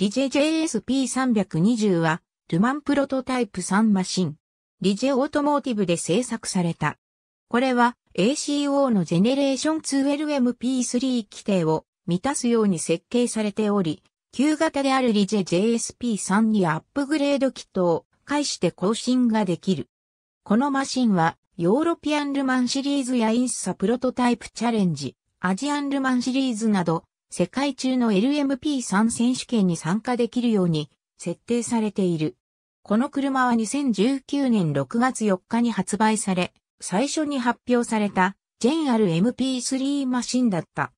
リジェ JSP320 は、ルマンプロトタイプ3マシン。リジェオートモーティブで製作された。これは ACO のジェネレーション 2LMP3 規定を満たすように設計されており、旧型であるリジェ JSP3 にアップグレードキットを介して更新ができる。このマシンは、ヨーロピアンルマンシリーズやインサプロトタイプチャレンジ、アジアンルマンシリーズなど、世界中の LMP3 選手権に参加できるように設定されている。この車は2019年6月4日に発売され、最初に発表された JRMP3 マシンだった。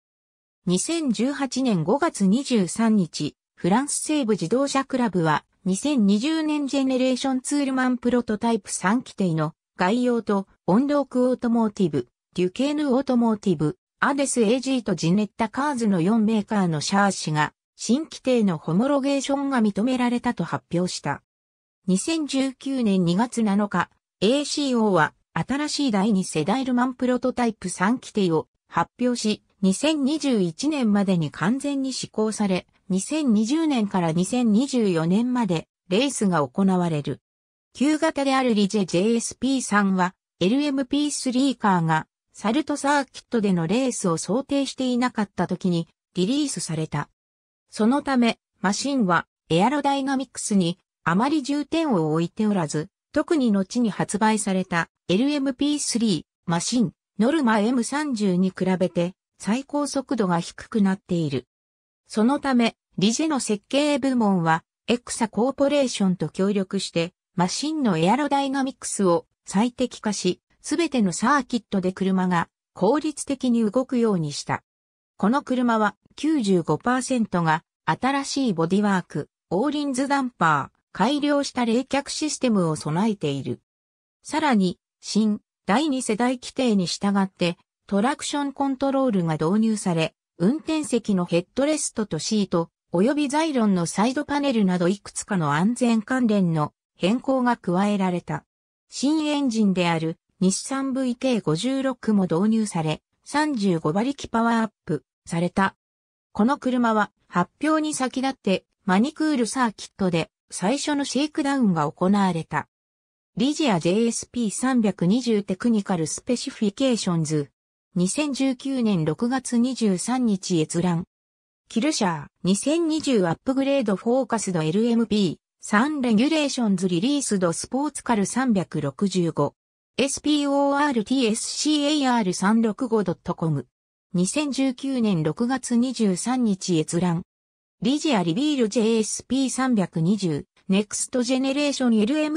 2018年5月23日、フランス西部自動車クラブは2020年ジェネレーションツールマンプロトタイプ3期定の概要と音読オートモーティブ、デュケーヌオートモーティブ、アデス AG とジネッタカーズの4メーカーのシャーシが新規定のホモロゲーションが認められたと発表した。2019年2月7日、ACO は新しい第2世代ルマンプロトタイプ3規定を発表し、2021年までに完全に施行され、2020年から2024年までレースが行われる。旧型であるリジェ JSP さんは LMP3 カーがサルトサーキットでのレースを想定していなかった時にリリースされた。そのため、マシンはエアロダイナミクスにあまり重点を置いておらず、特に後に発売された LMP3 マシンノルマ M30 に比べて最高速度が低くなっている。そのため、リジェの設計部門はエクサコーポレーションと協力してマシンのエアロダイナミクスを最適化し、すべてのサーキットで車が効率的に動くようにした。この車は95%が新しいボディワーク、オーリンズダンパー、改良した冷却システムを備えている。さらに、新、第2世代規定に従って、トラクションコントロールが導入され、運転席のヘッドレストとシート、及びザイロンのサイドパネルなどいくつかの安全関連の変更が加えられた。新エンジンである日産 VK56 も導入され、35馬力パワーアップされた。この車は発表に先立ってマニクールサーキットで最初のシェイクダウンが行われた。リジア JSP320 テクニカルスペシフィケーションズ2019年6月23日閲覧。キルシャー2020アップグレードフォーカスド LMP 3レギュレーションズリリースドスポーツカル365 sportscar365.com。2019年6月23日閲覧。リジアリビール JSP320、ネクストジェネレーション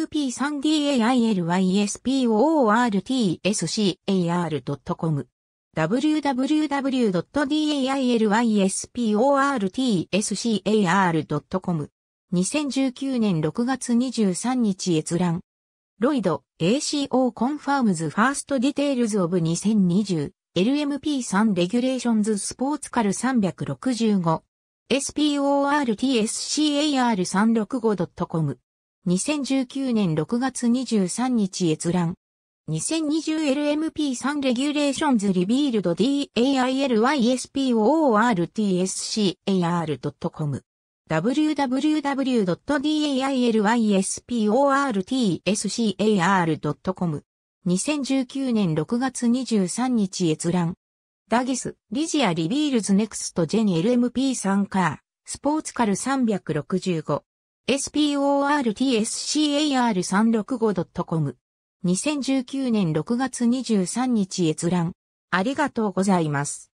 LMP3DAILYSPORTSCAR.com www.dailysportscar.com 2019年6月23日閲覧ロイド ACO Confirms First Details of 2020 LMP3 Regulations Sports Car 365 sportscar365.com 2019年6月23日閲覧 2020LMP3 Regulations Revealed DAILYSPORTSCAR.com www.dailysportscar.com 2019年6月23日閲覧。ダギス、リジアリビールズネクストジェン LMP 参加、スポーツカル365。sportscar365.com。2019年6月23日閲覧。ありがとうございます。